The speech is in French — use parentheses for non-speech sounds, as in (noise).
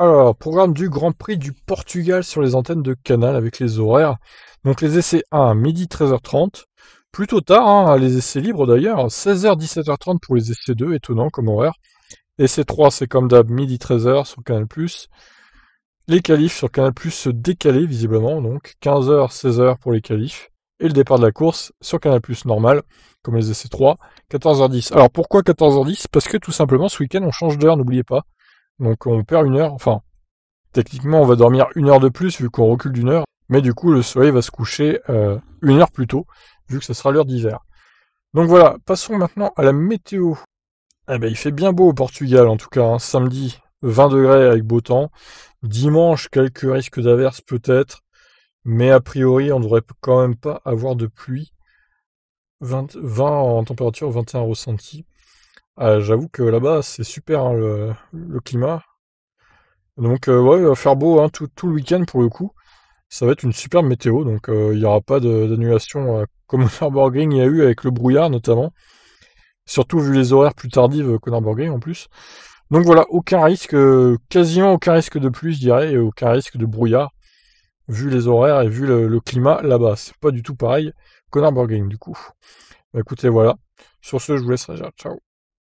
Alors, programme du Grand Prix du Portugal sur les antennes de Canal avec les horaires. Donc les essais 1 midi 13h30, plutôt tard, hein, les essais libres d'ailleurs, 16h 17h30 pour les essais 2, étonnant comme horaire. Essai 3 c'est comme d'hab midi 13h sur Canal+. Les qualifs sur Canal+, se décalés visiblement, donc 15h 16h pour les qualifs. Et le départ de la course sur Canal+, normal, comme les essais 3, 14h10. Alors pourquoi 14h10 Parce que tout simplement ce week-end on change d'heure, n'oubliez pas. Donc on perd une heure, enfin, techniquement on va dormir une heure de plus vu qu'on recule d'une heure, mais du coup le soleil va se coucher euh, une heure plus tôt, vu que ce sera l'heure d'hiver. Donc voilà, passons maintenant à la météo. Eh ben, il fait bien beau au Portugal, en tout cas, hein. samedi 20 degrés avec beau temps, dimanche quelques risques d'averse peut-être, mais a priori on ne devrait quand même pas avoir de pluie. 20, en température, 21 ressenti. Ah, j'avoue que là-bas, c'est super hein, le, climat. Donc, euh, ouais, il va faire beau hein, tout, le week-end pour le coup. Ça va être une superbe météo, donc euh, il n'y aura pas d'annulation euh, (laughs) comme au Nürburgring il y a eu avec le brouillard notamment. Surtout vu les horaires plus tardives qu'au Nürburgring en plus. Donc voilà, aucun risque, quasiment aucun risque de plus je dirais, et aucun risque de brouillard vu les horaires et vu le, climat là-bas. C'est pas du tout pareil qu'au Nürburgring, du coup. Bah, écoutez, voilà. Sur ce, je vous laisse. Ciao.